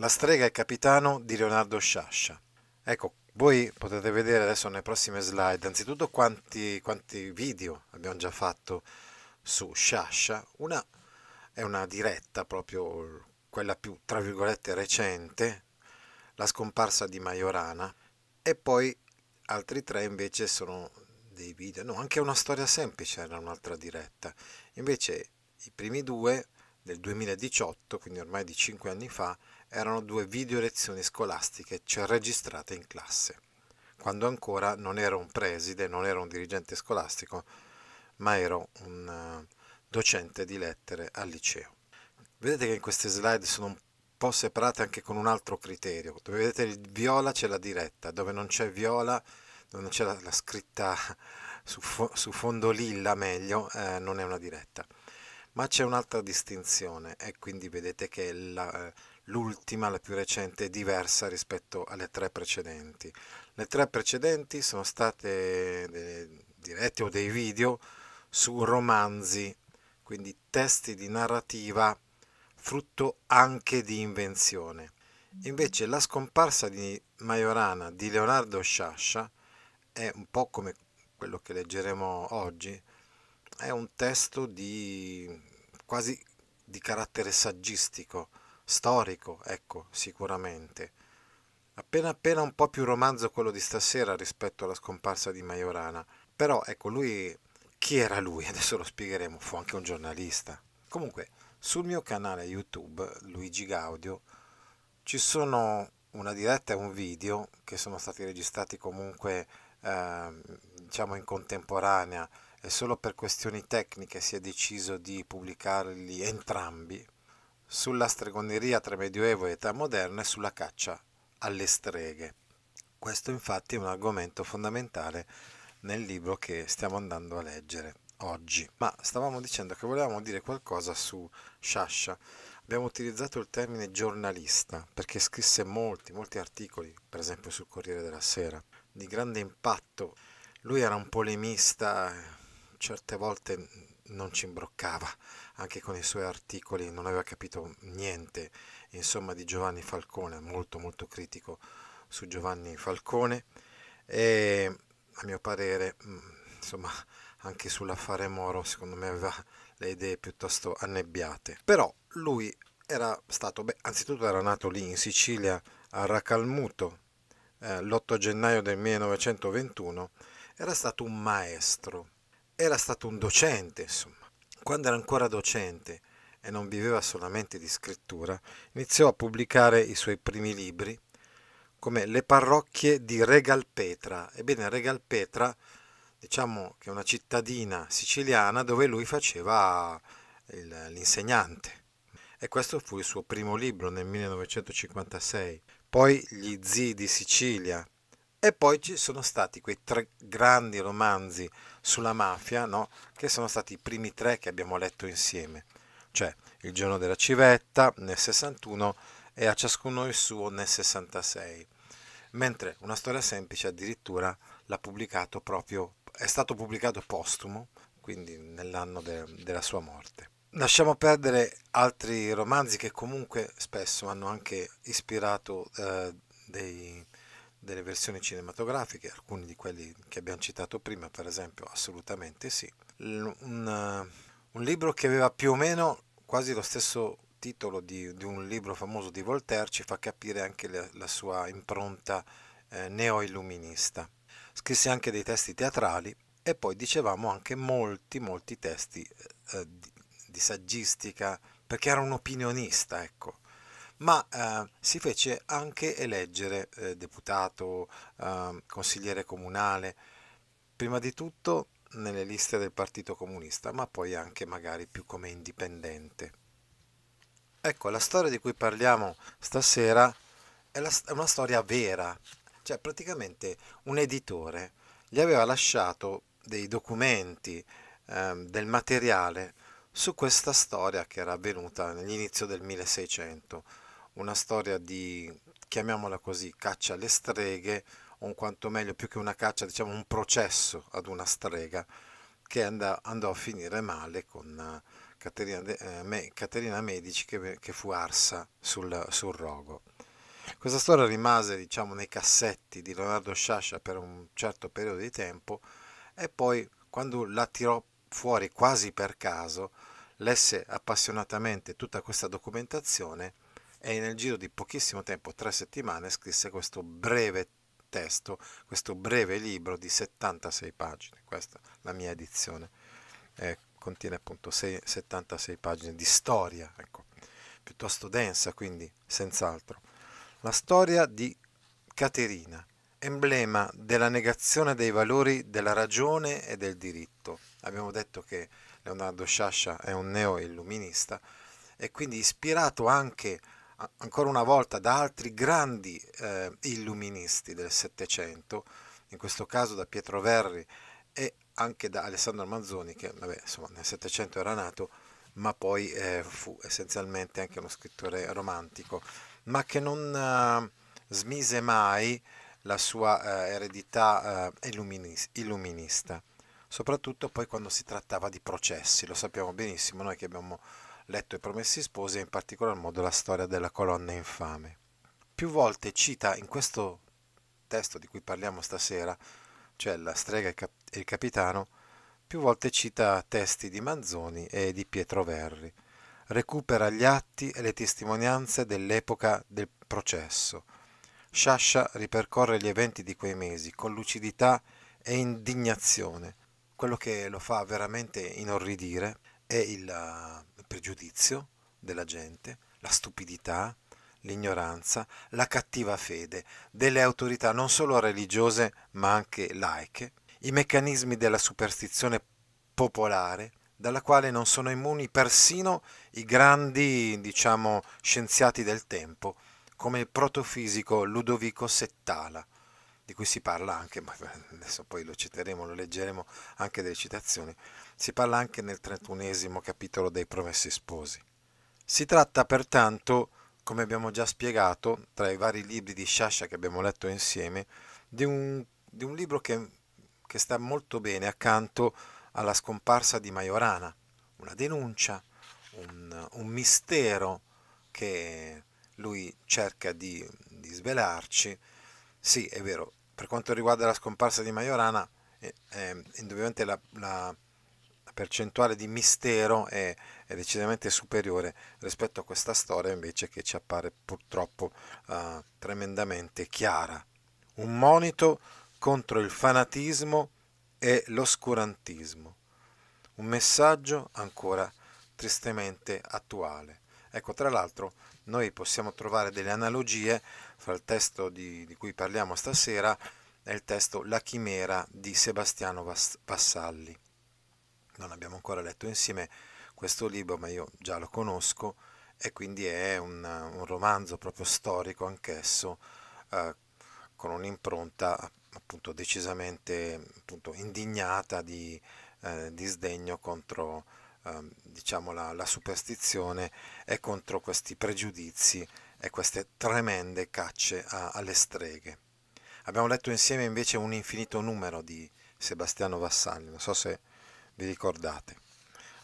La strega e capitano di Leonardo Sciascia. Ecco, voi potete vedere adesso nelle prossime slide anzitutto quanti, quanti video abbiamo già fatto su Sciascia. Una è una diretta proprio quella più tra virgolette recente, la scomparsa di Majorana e poi altri tre invece sono dei video, no, anche una storia semplice era un'altra diretta. Invece i primi due del 2018, quindi ormai di cinque anni fa, erano due video lezioni scolastiche, cioè registrate in classe, quando ancora non ero un preside, non ero un dirigente scolastico, ma ero un eh, docente di lettere al liceo. Vedete che in queste slide sono un po' separate anche con un altro criterio. Dove vedete il viola c'è la diretta, dove non c'è viola, dove non c'è la, la scritta su, fo- su, fondo lilla meglio, eh, non è una diretta. Ma c'è un'altra distinzione e quindi vedete che la, eh, l'ultima, la più recente, è diversa rispetto alle tre precedenti. Le tre precedenti sono state delle eh, dirette o dei video su romanzi, quindi testi di narrativa frutto anche di invenzione. Invece la scomparsa di Majorana di Leonardo Sciascia è un po' come quello che leggeremo oggi, è un testo di quasi di carattere saggistico, storico, ecco, sicuramente. Appena appena un po' più romanzo quello di stasera rispetto alla scomparsa di Majorana. Però ecco, lui... Chi era lui? Adesso lo spiegheremo, fu anche un giornalista. Comunque, sul mio canale YouTube, Luigi Gaudio, ci sono una diretta e un video che sono stati registrati comunque eh, diciamo in contemporanea e solo per questioni tecniche si è deciso di pubblicarli entrambi sulla stregoneria tra Medioevo e Età Moderna e sulla caccia alle streghe. Questo infatti è un argomento fondamentale nel libro che stiamo andando a leggere oggi. Ma stavamo dicendo che volevamo dire qualcosa su Sciascia. Abbiamo utilizzato il termine giornalista perché scrisse molti, molti articoli, per esempio sul Corriere della Sera, di grande impatto. Lui era un polemista, eh, certe volte non ci imbroccava, anche con i suoi articoli non aveva capito niente, insomma, di Giovanni Falcone, molto molto critico su Giovanni Falcone e a mio parere, mm, insomma, anche sull'affare Moro, secondo me aveva le idee piuttosto annebbiate. Però lui era stato, beh, anzitutto era nato lì in Sicilia a Racalmuto eh, l'8 gennaio del 1921, era stato un maestro, era stato un docente, insomma quando era ancora docente e non viveva solamente di scrittura, iniziò a pubblicare i suoi primi libri come Le parrocchie di Regalpetra. Ebbene, Regalpetra, diciamo che è una cittadina siciliana dove lui faceva l'insegnante. E questo fu il suo primo libro nel 1956. Poi Gli zii di Sicilia. E poi ci sono stati quei tre grandi romanzi sulla mafia, no? che sono stati i primi tre che abbiamo letto insieme, cioè Il giorno della civetta nel 61 e A ciascuno il suo nel 66, mentre Una storia semplice addirittura l'ha pubblicato proprio, è stato pubblicato postumo, quindi nell'anno de, della sua morte. Lasciamo perdere altri romanzi che comunque spesso hanno anche ispirato eh, dei delle versioni cinematografiche, alcuni di quelli che abbiamo citato prima per esempio, assolutamente sì. Un, un libro che aveva più o meno quasi lo stesso titolo di, di un libro famoso di Voltaire ci fa capire anche la, la sua impronta eh, neo-illuminista. Scrisse anche dei testi teatrali e poi dicevamo anche molti, molti testi eh, di, di saggistica, perché era un opinionista, ecco ma eh, si fece anche eleggere eh, deputato, eh, consigliere comunale, prima di tutto nelle liste del Partito Comunista, ma poi anche magari più come indipendente. Ecco, la storia di cui parliamo stasera è, la, è una storia vera, cioè praticamente un editore gli aveva lasciato dei documenti, ehm, del materiale su questa storia che era avvenuta all'inizio del 1600 una storia di, chiamiamola così, caccia alle streghe, o quanto meglio più che una caccia, diciamo un processo ad una strega che andò, andò a finire male con eh, Caterina, eh, Me, Caterina Medici che, che, fu arsa sul, sul, rogo. Questa storia rimase diciamo, nei cassetti di Leonardo Sciascia per un certo periodo di tempo e poi quando la tirò fuori quasi per caso, lesse appassionatamente tutta questa documentazione e nel giro di pochissimo tempo, tre settimane, scrisse questo breve testo, questo breve libro di 76 pagine, questa è la mia edizione, eh, contiene appunto 6, 76 pagine di storia, ecco, piuttosto densa quindi, senz'altro. La storia di Caterina, emblema della negazione dei valori della ragione e del diritto. Abbiamo detto che Leonardo Sciascia è un neo-illuminista e quindi ispirato anche a ancora una volta da altri grandi eh, illuministi del Settecento, in questo caso da Pietro Verri e anche da Alessandro Manzoni, che vabbè, insomma, nel Settecento era nato, ma poi eh, fu essenzialmente anche uno scrittore romantico, ma che non eh, smise mai la sua eh, eredità eh, illuminis- illuminista, soprattutto poi quando si trattava di processi, lo sappiamo benissimo noi che abbiamo letto i Promessi Sposi e in particolar modo la storia della colonna infame. Più volte cita in questo testo di cui parliamo stasera, cioè La strega e il capitano, più volte cita testi di Manzoni e di Pietro Verri. Recupera gli atti e le testimonianze dell'epoca del processo. Sciascia ripercorre gli eventi di quei mesi con lucidità e indignazione. Quello che lo fa veramente inorridire è il pregiudizio della gente, la stupidità, l'ignoranza, la cattiva fede delle autorità non solo religiose ma anche laiche, i meccanismi della superstizione popolare, dalla quale non sono immuni persino i grandi, diciamo, scienziati del tempo, come il protofisico Ludovico Settala, di cui si parla anche, ma adesso poi lo citeremo, lo leggeremo anche delle citazioni, si parla anche nel 31 capitolo dei Promessi Sposi. Si tratta pertanto, come abbiamo già spiegato, tra i vari libri di Sciascia che abbiamo letto insieme, di un, di un libro che, che sta molto bene accanto alla scomparsa di Majorana, una denuncia, un, un mistero che lui cerca di, di svelarci. Sì, è vero, per quanto riguarda la scomparsa di Majorana, eh, eh, indubbiamente la, la, percentuale di mistero è, è, decisamente superiore rispetto a questa storia invece che ci appare purtroppo eh, tremendamente chiara. Un monito contro il fanatismo e l'oscurantismo. Un messaggio ancora tristemente attuale. Ecco, tra l'altro, noi possiamo trovare delle analogie fra il testo di, di cui parliamo stasera e il testo La chimera di Sebastiano Vassalli. Non abbiamo ancora letto insieme questo libro, ma io già lo conosco e quindi è un, un romanzo proprio storico anch'esso eh, con un'impronta appunto decisamente appunto, indignata di, eh, di sdegno contro ehm, diciamo la, la superstizione è contro questi pregiudizi e queste tremende cacce a, alle streghe. Abbiamo letto insieme invece un infinito numero di Sebastiano Vassalli, non so se vi ricordate.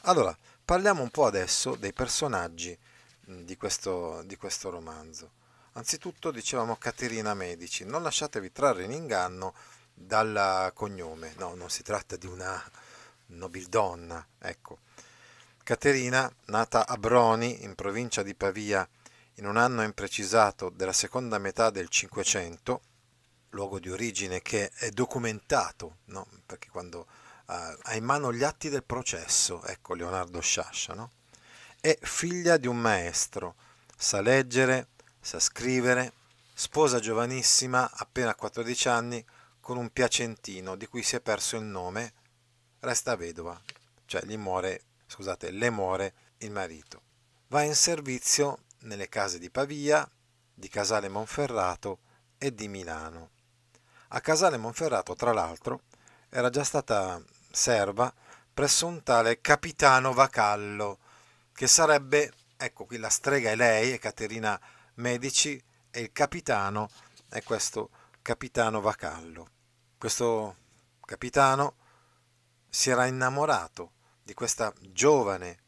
Allora, parliamo un po' adesso dei personaggi di questo, di questo romanzo. Anzitutto dicevamo Caterina Medici, non lasciatevi trarre in inganno dal cognome, no, non si tratta di una nobildonna, ecco. Caterina, nata a Broni, in provincia di Pavia, in un anno imprecisato della seconda metà del Cinquecento, luogo di origine che è documentato, no? perché quando uh, ha in mano gli atti del processo, ecco Leonardo Sciascia, no? è figlia di un maestro, sa leggere, sa scrivere, sposa giovanissima, appena 14 anni, con un piacentino di cui si è perso il nome, resta vedova, cioè gli muore scusate, le muore il marito. Va in servizio nelle case di Pavia, di Casale Monferrato e di Milano. A Casale Monferrato, tra l'altro, era già stata serva presso un tale capitano Vacallo, che sarebbe, ecco qui la strega è lei, è Caterina Medici, e il capitano è questo capitano Vacallo. Questo capitano si era innamorato di questa giovane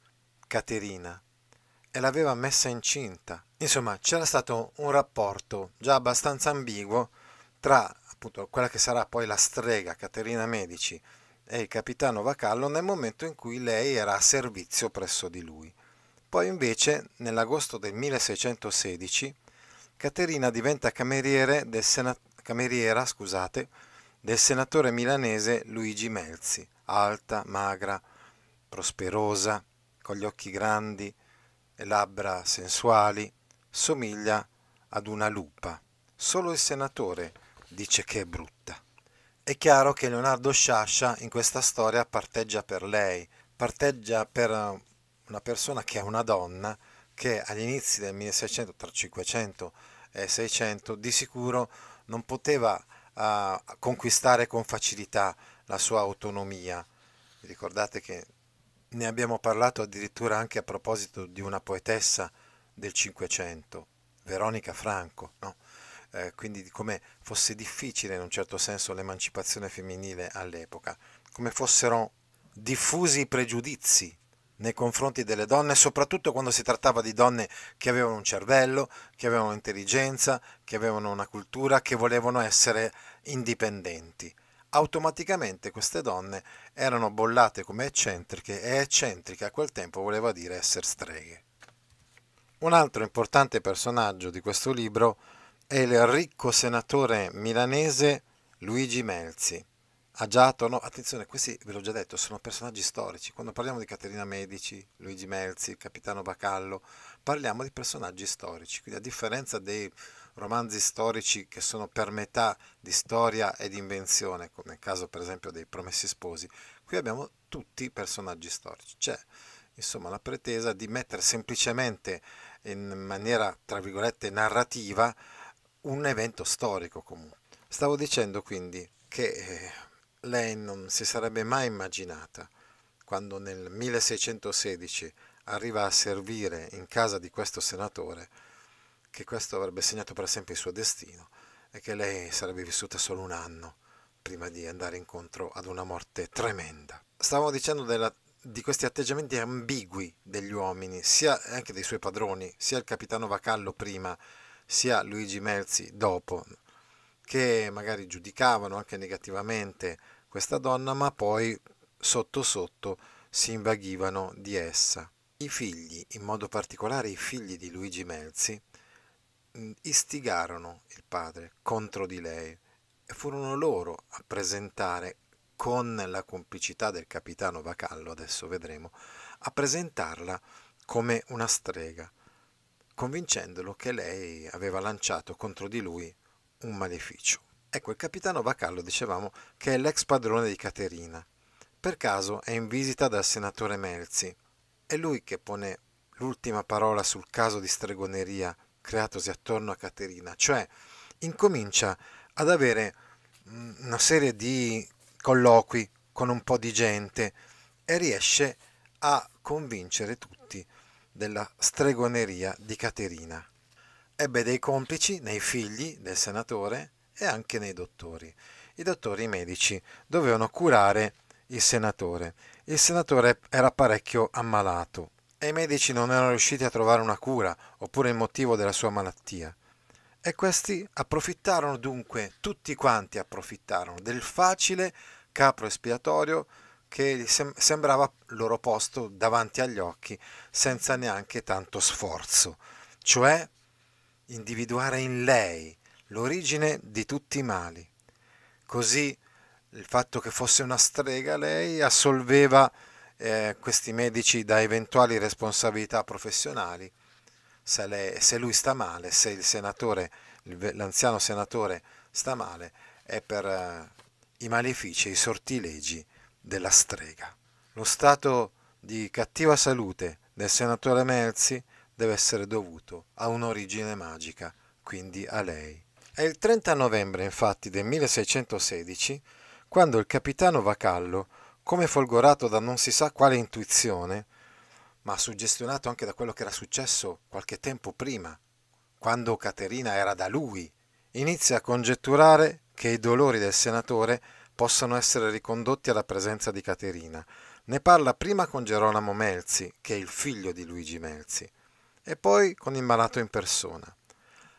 Caterina e l'aveva messa incinta. Insomma, c'era stato un rapporto già abbastanza ambiguo tra appunto quella che sarà poi la strega Caterina Medici e il capitano Vacallo nel momento in cui lei era a servizio presso di lui. Poi invece, nell'agosto del 1616, Caterina diventa del sena- cameriera scusate, del senatore milanese Luigi Melzi, alta, magra, prosperosa, con gli occhi grandi, le labbra sensuali, somiglia ad una lupa. Solo il senatore dice che è brutta. È chiaro che Leonardo Sciascia in questa storia parteggia per lei, parteggia per una persona che è una donna che agli inizi del 1600, tra 500 e 600, di sicuro non poteva uh, conquistare con facilità la sua autonomia. Ricordate che ne abbiamo parlato addirittura anche a proposito di una poetessa del Cinquecento, Veronica Franco, no? eh, quindi di come fosse difficile in un certo senso l'emancipazione femminile all'epoca, come fossero diffusi i pregiudizi nei confronti delle donne, soprattutto quando si trattava di donne che avevano un cervello, che avevano intelligenza, che avevano una cultura, che volevano essere indipendenti automaticamente queste donne erano bollate come eccentriche e eccentriche a quel tempo voleva dire essere streghe. Un altro importante personaggio di questo libro è il ricco senatore milanese Luigi Melzi. Agiato, no, attenzione, questi ve l'ho già detto, sono personaggi storici. Quando parliamo di Caterina Medici, Luigi Melzi, Capitano Bacallo, parliamo di personaggi storici. Quindi a differenza dei romanzi storici che sono per metà di storia e di invenzione, come nel caso per esempio dei Promessi Sposi, qui abbiamo tutti i personaggi storici. C'è insomma la pretesa di mettere semplicemente in maniera, tra virgolette, narrativa un evento storico comunque. Stavo dicendo quindi che eh, lei non si sarebbe mai immaginata quando nel 1616 arriva a servire in casa di questo senatore che questo avrebbe segnato per sempre il suo destino e che lei sarebbe vissuta solo un anno prima di andare incontro ad una morte tremenda. Stavamo dicendo della, di questi atteggiamenti ambigui degli uomini, sia anche dei suoi padroni, sia il capitano Vacallo prima, sia Luigi Melzi dopo, che magari giudicavano anche negativamente questa donna, ma poi sotto sotto si invaghivano di essa. I figli, in modo particolare i figli di Luigi Melzi, Mm, istigarono il padre contro di lei e furono loro a presentare con la complicità del capitano Vacallo, adesso vedremo, a presentarla come una strega, convincendolo che lei aveva lanciato contro di lui un maleficio. Ecco, il capitano Vacallo dicevamo che è l'ex padrone di Caterina. Per caso è in visita dal senatore Melzi. È lui che pone l'ultima parola sul caso di stregoneria creatosi attorno a Caterina, cioè incomincia ad avere mm, una serie di colloqui con un po' di gente e riesce a convincere tutti della stregoneria di Caterina. Ebbe dei complici nei figli del senatore e anche nei dottori. I dottori medici dovevano curare il senatore. Il senatore era parecchio ammalato e i medici non erano riusciti a trovare una cura oppure il motivo della sua malattia. E questi approfittarono dunque, tutti quanti approfittarono del facile capro espiatorio che sem- sembrava loro posto davanti agli occhi senza neanche tanto sforzo, cioè individuare in lei l'origine di tutti i mali. Così il fatto che fosse una strega lei assolveva eh, questi medici da eventuali responsabilità professionali, se, le, se lui sta male, se il senatore, l'anziano senatore sta male, è per eh, i malefici e i sortilegi della strega. Lo stato di cattiva salute del senatore Melzi deve essere dovuto a un'origine magica, quindi a lei. È il 30 novembre infatti del 1616 quando il capitano Vacallo come folgorato da non si sa quale intuizione, ma suggestionato anche da quello che era successo qualche tempo prima, quando Caterina era da lui, inizia a congetturare che i dolori del senatore possano essere ricondotti alla presenza di Caterina. Ne parla prima con Geronimo Melzi, che è il figlio di Luigi Melzi, e poi con il malato in persona.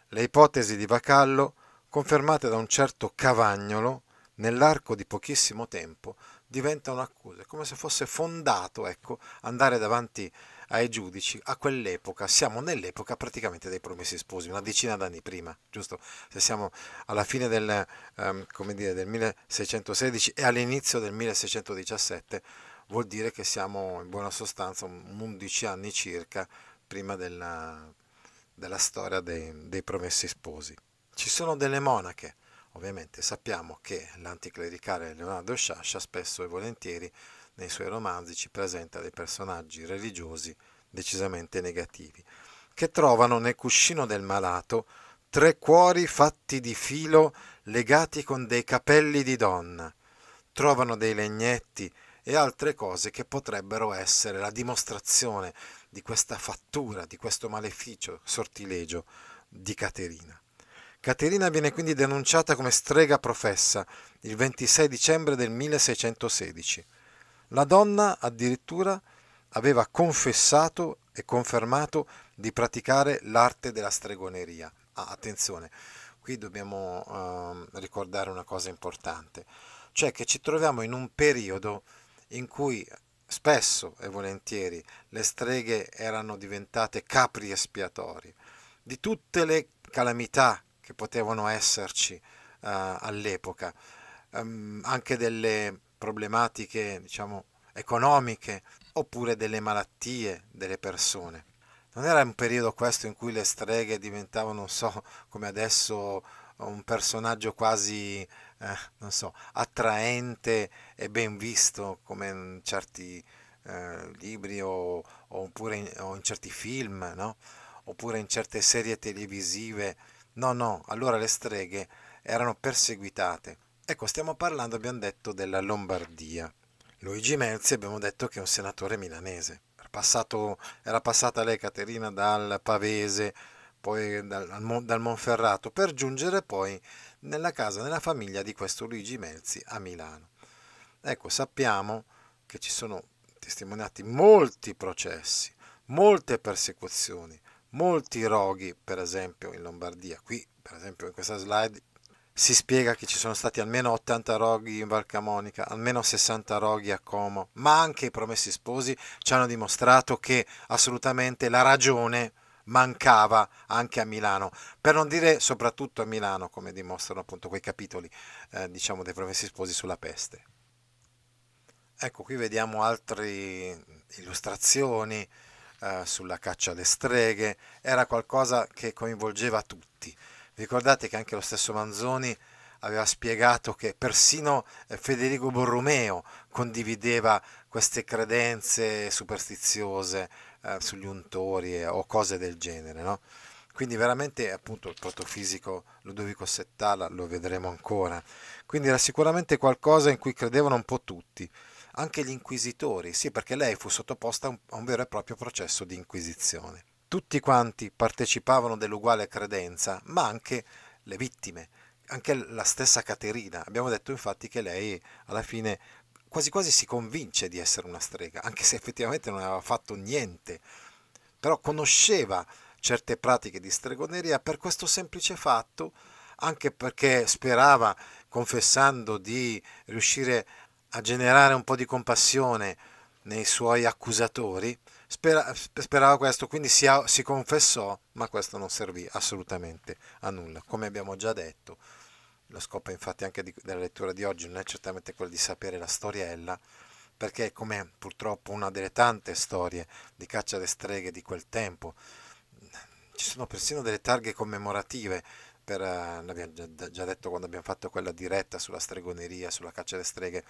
Le ipotesi di Vacallo, confermate da un certo Cavagnolo, nell'arco di pochissimo tempo, diventa un'accusa, è come se fosse fondato ecco, andare davanti ai giudici a quell'epoca, siamo nell'epoca praticamente dei promessi sposi, una decina d'anni prima, giusto? Se siamo alla fine del, um, dire, del 1616 e all'inizio del 1617 vuol dire che siamo in buona sostanza 11 anni circa prima della, della storia dei, dei promessi sposi. Ci sono delle monache Ovviamente sappiamo che l'anticlericale Leonardo Sciascia spesso e volentieri nei suoi romanzi ci presenta dei personaggi religiosi decisamente negativi, che trovano nel cuscino del malato tre cuori fatti di filo legati con dei capelli di donna, trovano dei legnetti e altre cose che potrebbero essere la dimostrazione di questa fattura, di questo maleficio sortilegio di Caterina. Caterina viene quindi denunciata come strega professa il 26 dicembre del 1616. La donna addirittura aveva confessato e confermato di praticare l'arte della stregoneria. Ah, attenzione, qui dobbiamo eh, ricordare una cosa importante, cioè che ci troviamo in un periodo in cui spesso e volentieri le streghe erano diventate capri espiatori di tutte le calamità che potevano esserci uh, all'epoca, um, anche delle problematiche diciamo, economiche oppure delle malattie delle persone. Non era un periodo questo in cui le streghe diventavano, non so, come adesso un personaggio quasi, eh, non so, attraente e ben visto come in certi eh, libri o, o, in, o, in, certi film, no? oppure in certe serie televisive No, no, allora le streghe erano perseguitate. Ecco, stiamo parlando, abbiamo detto, della Lombardia. Luigi Melzi abbiamo detto che è un senatore milanese. Era, passato, era passata lei, Caterina, dal Pavese, poi dal, dal Monferrato, per giungere poi nella casa, nella famiglia di questo Luigi Melzi a Milano. Ecco, sappiamo che ci sono testimoniati molti processi, molte persecuzioni, molti roghi, per esempio in Lombardia, qui per esempio in questa slide si spiega che ci sono stati almeno 80 roghi in Valcamonica, almeno 60 roghi a Como, ma anche i promessi sposi ci hanno dimostrato che assolutamente la ragione mancava anche a Milano, per non dire soprattutto a Milano, come dimostrano appunto quei capitoli eh, diciamo dei promessi sposi sulla peste. Ecco, qui vediamo altre illustrazioni eh, sulla caccia alle streghe, era qualcosa che coinvolgeva tutti. Ricordate che anche lo stesso Manzoni aveva spiegato che persino eh, Federico Borromeo condivideva queste credenze superstiziose eh, sugli untori eh, o cose del genere. No? Quindi veramente appunto il protofisico Ludovico Settala lo vedremo ancora. Quindi era sicuramente qualcosa in cui credevano un po' tutti anche gli inquisitori, sì perché lei fu sottoposta a un vero e proprio processo di inquisizione. Tutti quanti partecipavano dell'uguale credenza, ma anche le vittime, anche la stessa Caterina. Abbiamo detto infatti che lei alla fine quasi quasi si convince di essere una strega, anche se effettivamente non aveva fatto niente, però conosceva certe pratiche di stregoneria per questo semplice fatto, anche perché sperava, confessando, di riuscire a generare un po' di compassione nei suoi accusatori, spera, sperava questo, quindi si, si confessò, ma questo non servì assolutamente a nulla. Come abbiamo già detto, lo scopo infatti anche di, della lettura di oggi non è certamente quello di sapere la storiella, perché come purtroppo una delle tante storie di caccia alle streghe di quel tempo, ci sono persino delle targhe commemorative, per, eh, l'abbiamo già detto quando abbiamo fatto quella diretta sulla stregoneria, sulla caccia alle streghe,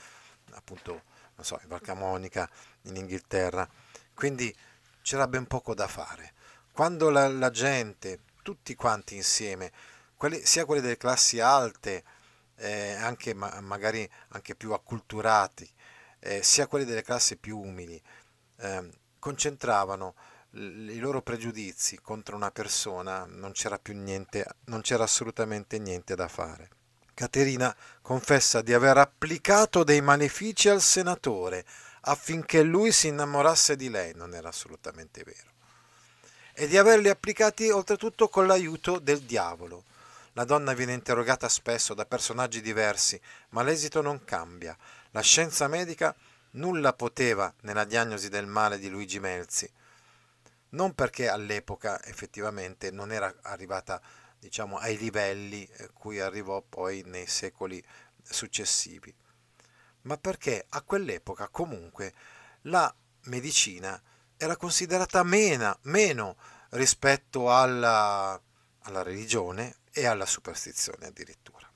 appunto, non so, in Valcamonica, in Inghilterra. Quindi c'era ben poco da fare. Quando la, la gente, tutti quanti insieme, quelli, sia quelli delle classi alte, eh, anche ma, magari anche più acculturati, eh, sia quelli delle classi più umili, eh, concentravano i loro pregiudizi contro una persona, non c'era più niente, non c'era assolutamente niente da fare. Caterina confessa di aver applicato dei malefici al senatore affinché lui si innamorasse di lei, non era assolutamente vero, e di averli applicati oltretutto con l'aiuto del diavolo. La donna viene interrogata spesso da personaggi diversi, ma l'esito non cambia. La scienza medica nulla poteva nella diagnosi del male di Luigi Melzi, non perché all'epoca effettivamente non era arrivata a diciamo, ai livelli a eh, cui arrivò poi nei secoli successivi. Ma perché a quell'epoca comunque la medicina era considerata mena, meno rispetto alla, alla religione e alla superstizione addirittura.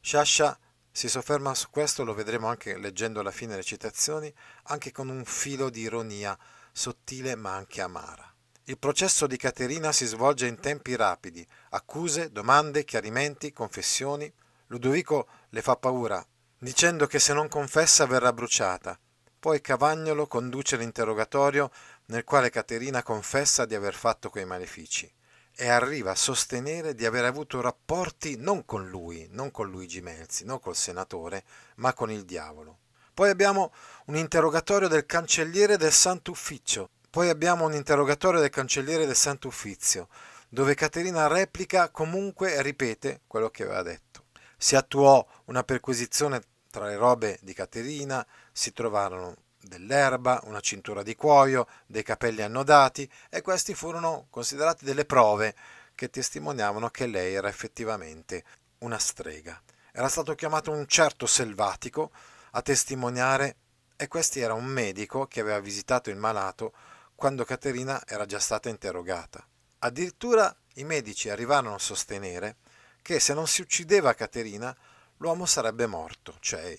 Sciascia si sofferma su questo, lo vedremo anche leggendo alla fine le citazioni, anche con un filo di ironia sottile ma anche amara. Il processo di Caterina si svolge in tempi rapidi, accuse, domande, chiarimenti, confessioni. Ludovico le fa paura, dicendo che se non confessa verrà bruciata. Poi Cavagnolo conduce l'interrogatorio nel quale Caterina confessa di aver fatto quei malefici e arriva a sostenere di aver avuto rapporti non con lui, non con Luigi Melzi, non col senatore, ma con il diavolo. Poi abbiamo un interrogatorio del cancelliere del Sant'Ufficio, poi abbiamo un interrogatorio del cancelliere del Santo Uffizio, dove Caterina replica comunque e ripete quello che aveva detto. Si attuò una perquisizione tra le robe di Caterina, si trovarono dell'erba, una cintura di cuoio, dei capelli annodati e questi furono considerati delle prove che testimoniavano che lei era effettivamente una strega. Era stato chiamato un certo selvatico a testimoniare e questi era un medico che aveva visitato il malato quando Caterina era già stata interrogata. Addirittura i medici arrivarono a sostenere che se non si uccideva Caterina l'uomo sarebbe morto, cioè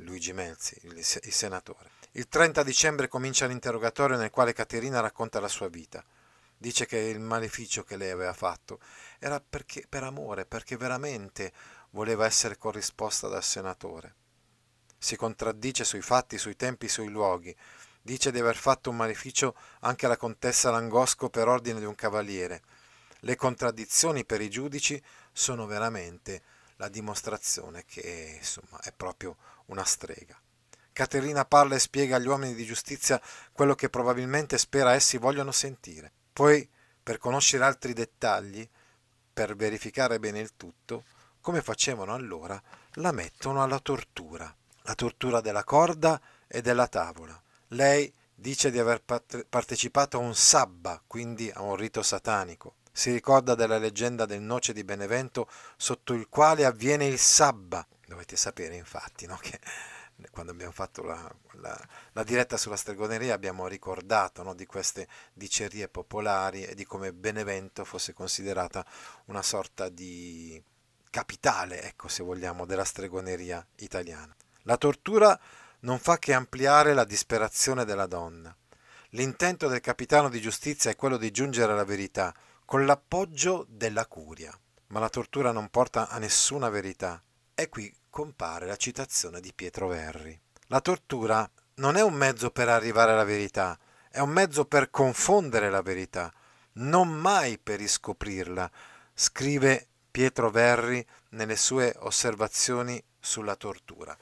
Luigi Melzi, il, il senatore. Il 30 dicembre comincia l'interrogatorio nel quale Caterina racconta la sua vita. Dice che il maleficio che lei aveva fatto era perché, per amore, perché veramente voleva essere corrisposta dal senatore. Si contraddice sui fatti, sui tempi, sui luoghi, Dice di aver fatto un maleficio anche alla contessa Langosco per ordine di un cavaliere. Le contraddizioni per i giudici sono veramente la dimostrazione che insomma, è proprio una strega. Caterina parla e spiega agli uomini di giustizia quello che probabilmente spera essi vogliono sentire. Poi, per conoscere altri dettagli, per verificare bene il tutto, come facevano allora, la mettono alla tortura, la tortura della corda e della tavola. Lei dice di aver partecipato a un sabba, quindi a un rito satanico. Si ricorda della leggenda del noce di Benevento sotto il quale avviene il sabba. Dovete sapere infatti no? che quando abbiamo fatto la, la, la, diretta sulla stregoneria abbiamo ricordato no, di queste dicerie popolari e di come Benevento fosse considerata una sorta di capitale, ecco se vogliamo, della stregoneria italiana. La tortura non fa che ampliare la disperazione della donna. L'intento del capitano di giustizia è quello di giungere alla verità con l'appoggio della curia. Ma la tortura non porta a nessuna verità. E qui compare la citazione di Pietro Verri. La tortura non è un mezzo per arrivare alla verità, è un mezzo per confondere la verità, non mai per riscoprirla, scrive Pietro Verri nelle sue osservazioni sulla tortura.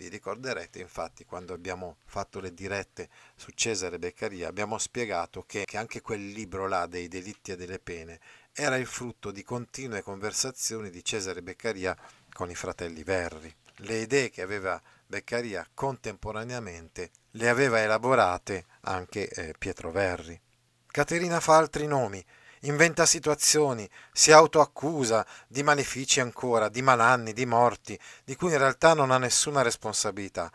Vi ricorderete infatti quando abbiamo fatto le dirette su Cesare Beccaria abbiamo spiegato che, che anche quel libro là dei delitti e delle pene era il frutto di continue conversazioni di Cesare Beccaria con i fratelli Verri. Le idee che aveva Beccaria contemporaneamente le aveva elaborate anche eh, Pietro Verri. Caterina fa altri nomi, inventa situazioni, si autoaccusa di malefici ancora, di malanni, di morti, di cui in realtà non ha nessuna responsabilità.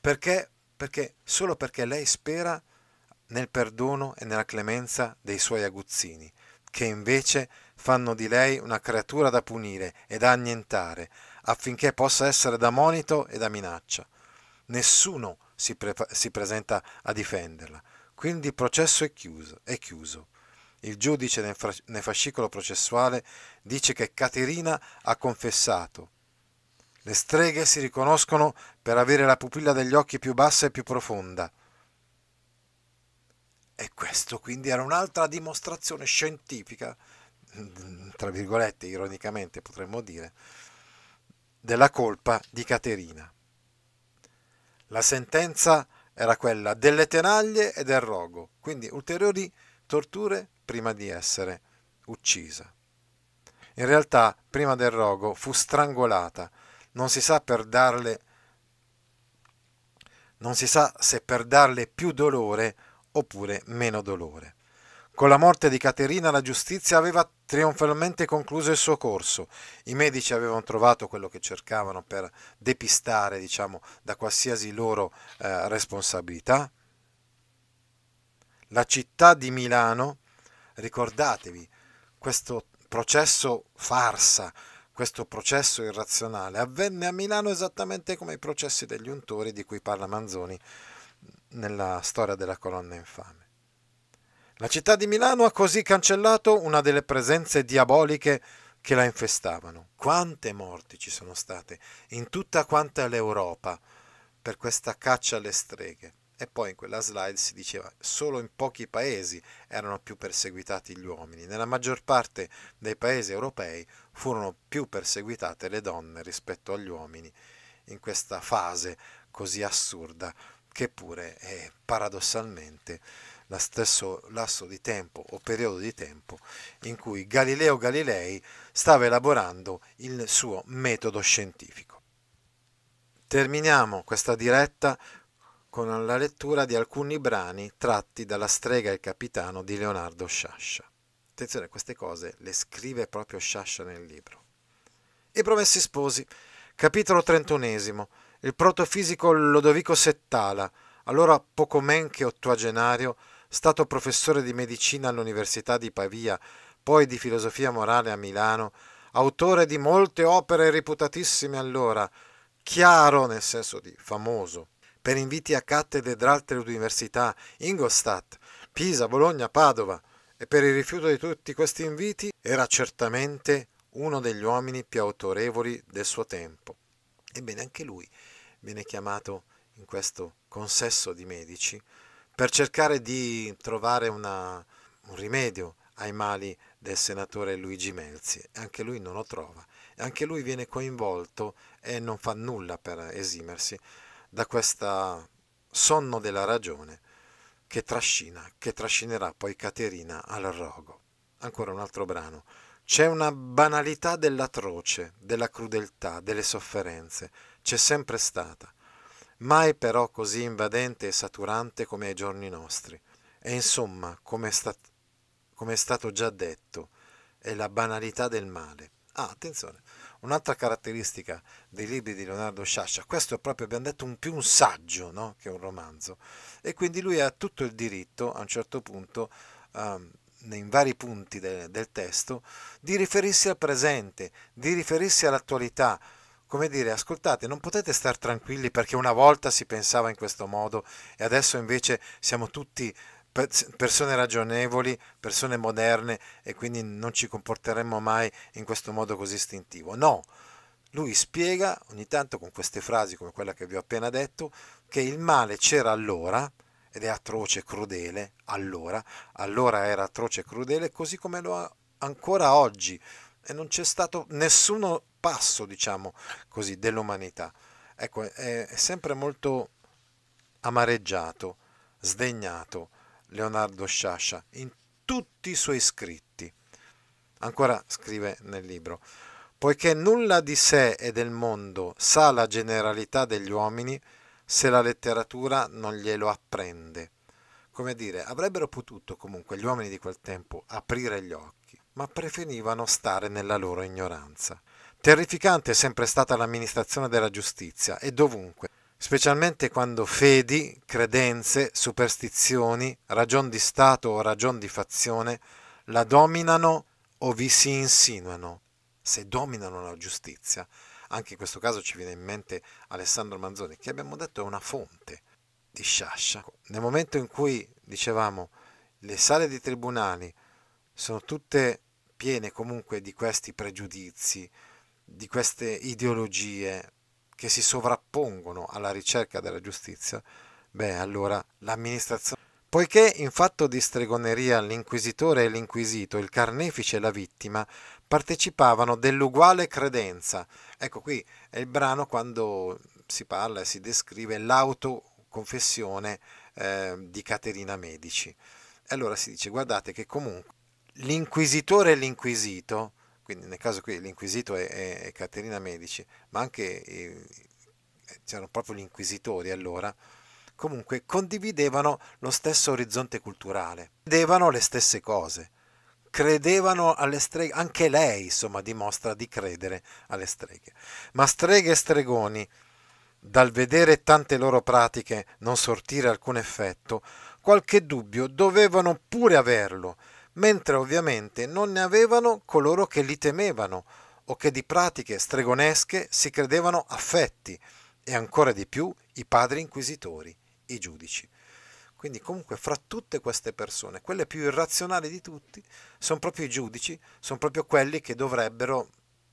Perché? Perché solo perché lei spera nel perdono e nella clemenza dei suoi aguzzini, che invece fanno di lei una creatura da punire e da annientare, affinché possa essere da monito e da minaccia. Nessuno si, pre- si presenta a difenderla, quindi il processo è chiuso. È chiuso. Il giudice nel, fascicolo processuale dice che Caterina ha confessato. Le streghe si riconoscono per avere la pupilla degli occhi più bassa e più profonda. E questo quindi era un'altra dimostrazione scientifica, tra virgolette, ironicamente potremmo dire, della colpa di Caterina. La sentenza era quella delle tenaglie e del rogo, quindi ulteriori torture prima di essere uccisa. In realtà, prima del rogo, fu strangolata, non si sa per darle non si sa se per darle più dolore oppure meno dolore. Con la morte di Caterina la giustizia aveva trionfalmente concluso il suo corso. I medici avevano trovato quello che cercavano per depistare, diciamo, da qualsiasi loro eh, responsabilità. La città di Milano ricordatevi, questo processo farsa, questo processo irrazionale avvenne a Milano esattamente come i processi degli untori di cui parla Manzoni nella storia della colonna infame. La città di Milano ha così cancellato una delle presenze diaboliche che la infestavano. Quante morti ci sono state in tutta quanta l'Europa per questa caccia alle streghe e poi in quella slide si diceva solo in pochi paesi erano più perseguitati gli uomini, nella maggior parte dei paesi europei furono più perseguitate le donne rispetto agli uomini in questa fase così assurda che pure è paradossalmente lo stesso lasso di tempo o periodo di tempo in cui Galileo Galilei stava elaborando il suo metodo scientifico. Terminiamo questa diretta con la lettura di alcuni brani tratti dalla strega e il capitano di Leonardo Sciascia. Attenzione, queste cose le scrive proprio Sciascia nel libro. I Promessi Sposi, capitolo trentunesimo. Il protofisico Lodovico Settala, allora poco men che ottuagenario, stato professore di medicina all'Università di Pavia, poi di filosofia morale a Milano, autore di molte opere reputatissime allora, chiaro nel senso di famoso, per inviti a cattedre d'altre università, Ingolstadt, Pisa, Bologna, Padova, e per il rifiuto di tutti questi inviti era certamente uno degli uomini più autorevoli del suo tempo. Ebbene, anche lui viene chiamato in questo consesso di medici per cercare di trovare una, un rimedio ai mali del senatore Luigi Melzi. Anche lui non lo trova. Anche lui viene coinvolto e non fa nulla per esimersi da questo sonno della ragione che trascina, che trascinerà poi Caterina al rogo. Ancora un altro brano. C'è una banalità dell'atroce, della crudeltà, delle sofferenze, c'è sempre stata, mai però così invadente e saturante come ai giorni nostri. E insomma, come è, stat- come è stato già detto, è la banalità del male. Ah, attenzione, Un'altra caratteristica dei libri di Leonardo Sciascia, questo è proprio, abbiamo detto, un, più un saggio no? che un romanzo, e quindi lui ha tutto il diritto, a un certo punto, um, ehm, in vari punti de, del testo, di riferirsi al presente, di riferirsi all'attualità, come dire, ascoltate, non potete stare tranquilli perché una volta si pensava in questo modo e adesso invece siamo tutti persone ragionevoli, persone moderne e quindi non ci comporteremmo mai in questo modo così istintivo. No, lui spiega ogni tanto con queste frasi come quella che vi ho appena detto che il male c'era allora ed è atroce e crudele allora, allora era atroce e crudele così come lo è ancora oggi e non c'è stato nessuno passo, diciamo così, dell'umanità. Ecco, è sempre molto amareggiato, sdegnato Leonardo Sciascia in tutti i suoi scritti. Ancora scrive nel libro, poiché nulla di sé e del mondo sa la generalità degli uomini se la letteratura non glielo apprende. Come dire, avrebbero potuto comunque gli uomini di quel tempo aprire gli occhi, ma preferivano stare nella loro ignoranza. Terrificante è sempre stata l'amministrazione della giustizia e dovunque, specialmente quando fedi, credenze, superstizioni, ragion di Stato o ragion di fazione la dominano o vi si insinuano, se dominano la giustizia. Anche in questo caso ci viene in mente Alessandro Manzoni, che abbiamo detto è una fonte di sciascia. Nel momento in cui, dicevamo, le sale di tribunali sono tutte piene comunque di questi pregiudizi, di queste ideologie, che si sovrappongono alla ricerca della giustizia, beh allora l'amministrazione... Poiché in fatto di stregoneria l'inquisitore e l'inquisito, il carnefice e la vittima partecipavano dell'uguale credenza. Ecco qui è il brano quando si parla e si descrive l'autoconfessione eh, di Caterina Medici. E allora si dice guardate che comunque l'inquisitore e l'inquisito quindi nel caso qui l'inquisito è, è, Caterina Medici, ma anche eh, c'erano proprio gli inquisitori allora, comunque condividevano lo stesso orizzonte culturale, credevano le stesse cose, credevano alle streghe, anche lei insomma dimostra di credere alle streghe, ma streghe e stregoni dal vedere tante loro pratiche non sortire alcun effetto, qualche dubbio dovevano pure averlo mentre ovviamente non ne avevano coloro che li temevano o che di pratiche stregonesche si credevano affetti, e ancora di più i padri inquisitori, i giudici. Quindi comunque fra tutte queste persone, quelle più irrazionali di tutti, sono proprio i giudici, sono proprio quelli che dovrebbero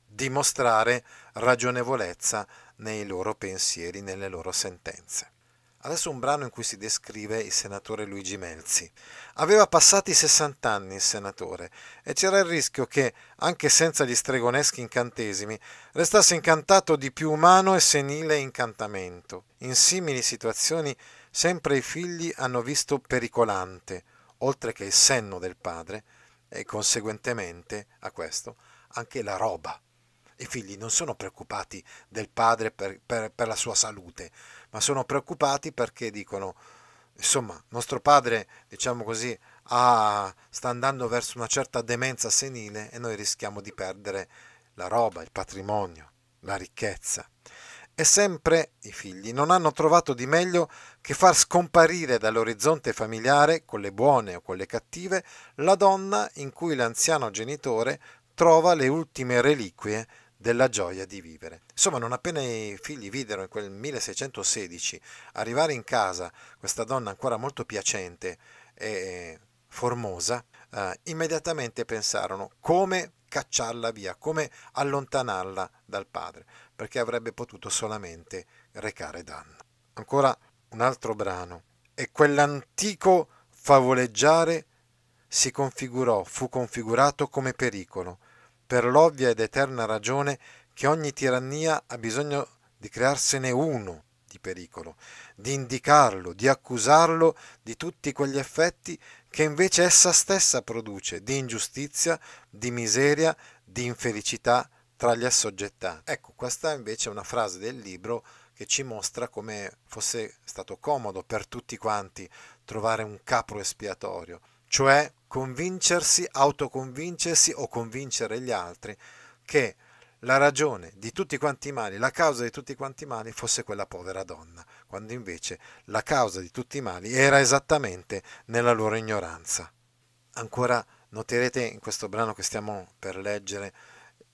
dimostrare ragionevolezza nei loro pensieri, nelle loro sentenze. Adesso un brano in cui si descrive il senatore Luigi Melzi. Aveva passati 60 anni il senatore e c'era il rischio che, anche senza gli stregoneschi incantesimi, restasse incantato di più umano e senile incantamento. In simili situazioni sempre i figli hanno visto pericolante, oltre che il senno del padre, e conseguentemente a questo anche la roba. I figli non sono preoccupati del padre per, per, per la sua salute, ma sono preoccupati perché dicono, insomma, nostro padre, diciamo così, ha, sta andando verso una certa demenza senile e noi rischiamo di perdere la roba, il patrimonio, la ricchezza. E sempre i figli non hanno trovato di meglio che far scomparire dall'orizzonte familiare, con le buone o con le cattive, la donna in cui l'anziano genitore trova le ultime reliquie della gioia di vivere. Insomma, non appena i figli videro in quel 1616 arrivare in casa questa donna ancora molto piacente e formosa, eh, immediatamente pensarono come cacciarla via, come allontanarla dal padre, perché avrebbe potuto solamente recare danno. Ancora un altro brano. E quell'antico favoleggiare si configurò, fu configurato come pericolo, per l'ovvia ed eterna ragione che ogni tirannia ha bisogno di crearsene uno di pericolo, di indicarlo, di accusarlo di tutti quegli effetti che invece essa stessa produce, di ingiustizia, di miseria, di infelicità tra gli assoggettati. Ecco, questa invece è una frase del libro che ci mostra come fosse stato comodo per tutti quanti trovare un capro espiatorio, cioè convincersi, autoconvincersi o convincere gli altri che la ragione di tutti quanti i mali, la causa di tutti quanti i mali fosse quella povera donna, quando invece la causa di tutti i mali era esattamente nella loro ignoranza. Ancora noterete in questo brano che stiamo per leggere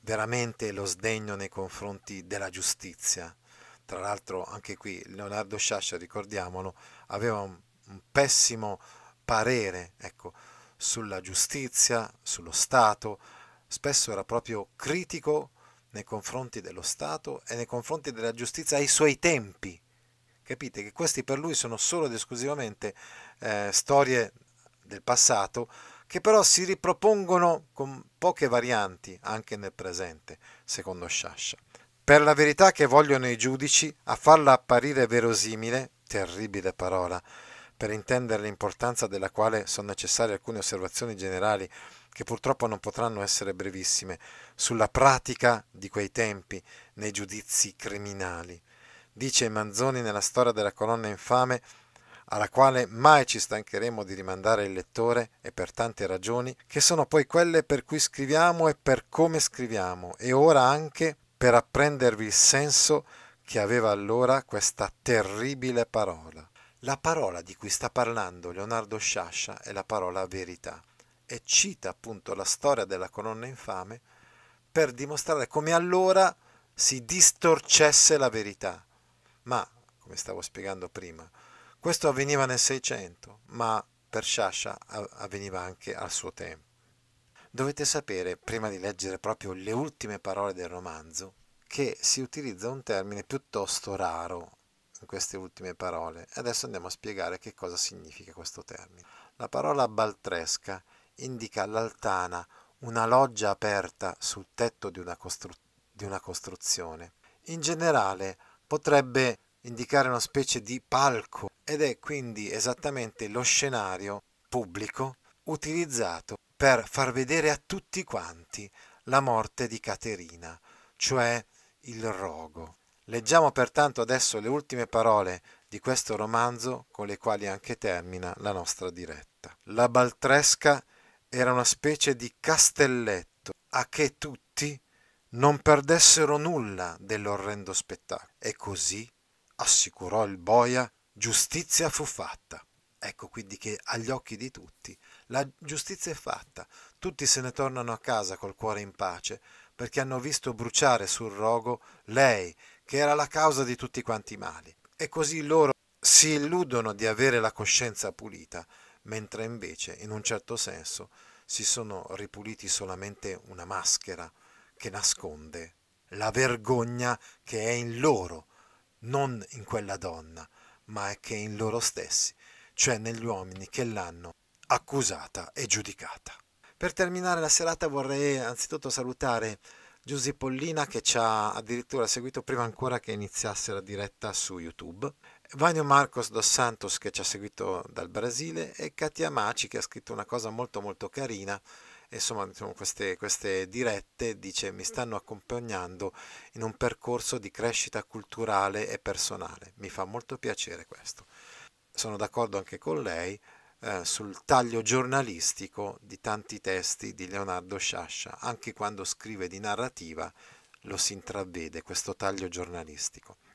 veramente lo sdegno nei confronti della giustizia. Tra l'altro anche qui Leonardo Sciascia, ricordiamolo, aveva un, un pessimo parere, ecco, sulla giustizia, sullo Stato, spesso era proprio critico nei confronti dello Stato e nei confronti della giustizia ai suoi tempi. Capite che queste per lui sono solo ed esclusivamente eh, storie del passato che però si ripropongono con poche varianti anche nel presente, secondo Sciascia. Per la verità che vogliono i giudici, a farla apparire verosimile, terribile parola, per intendere l'importanza della quale sono necessarie alcune osservazioni generali che purtroppo non potranno essere brevissime, sulla pratica di quei tempi nei giudizi criminali. Dice Manzoni nella storia della colonna infame, alla quale mai ci stancheremo di rimandare il lettore e per tante ragioni, che sono poi quelle per cui scriviamo e per come scriviamo, e ora anche per apprendervi il senso che aveva allora questa terribile parola. La parola di cui sta parlando Leonardo Sciascia è la parola verità e cita appunto la storia della colonna infame per dimostrare come allora si distorcesse la verità. Ma, come stavo spiegando prima, questo avveniva nel Seicento, ma per Sciascia avveniva anche al suo tempo. Dovete sapere, prima di leggere proprio le ultime parole del romanzo, che si utilizza un termine piuttosto raro queste ultime parole adesso andiamo a spiegare che cosa significa questo termine. La parola baltresca indica l'altana, una loggia aperta sul tetto di una, costru- di una costruzione. In generale potrebbe indicare una specie di palco ed è quindi esattamente lo scenario pubblico utilizzato per far vedere a tutti quanti la morte di Caterina, cioè il rogo. Leggiamo pertanto adesso le ultime parole di questo romanzo con le quali anche termina la nostra diretta. La Baltresca era una specie di castelletto a che tutti non perdessero nulla dell'orrendo spettacolo. E così, assicurò il boia, giustizia fu fatta. Ecco quindi che agli occhi di tutti la giustizia è fatta, tutti se ne tornano a casa col cuore in pace perché hanno visto bruciare sul rogo lei che era la causa di tutti quanti i mali, e così loro si illudono di avere la coscienza pulita, mentre invece, in un certo senso, si sono ripuliti solamente una maschera che nasconde la vergogna che è in loro, non in quella donna, ma è che è in loro stessi, cioè negli uomini che l'hanno accusata e giudicata. Per terminare la serata vorrei anzitutto salutare Giuseppe Pollina che ci ha addirittura seguito prima ancora che iniziasse la diretta su YouTube, Vanio Marcos dos Santos che ci ha seguito dal Brasile e Katia Maci che ha scritto una cosa molto molto carina insomma diciamo, queste, queste, dirette dice mi stanno accompagnando in un percorso di crescita culturale e personale mi fa molto piacere questo sono d'accordo anche con lei eh, sul taglio giornalistico di tanti testi di Leonardo Sciascia, anche quando scrive di narrativa lo si intravede questo taglio giornalistico.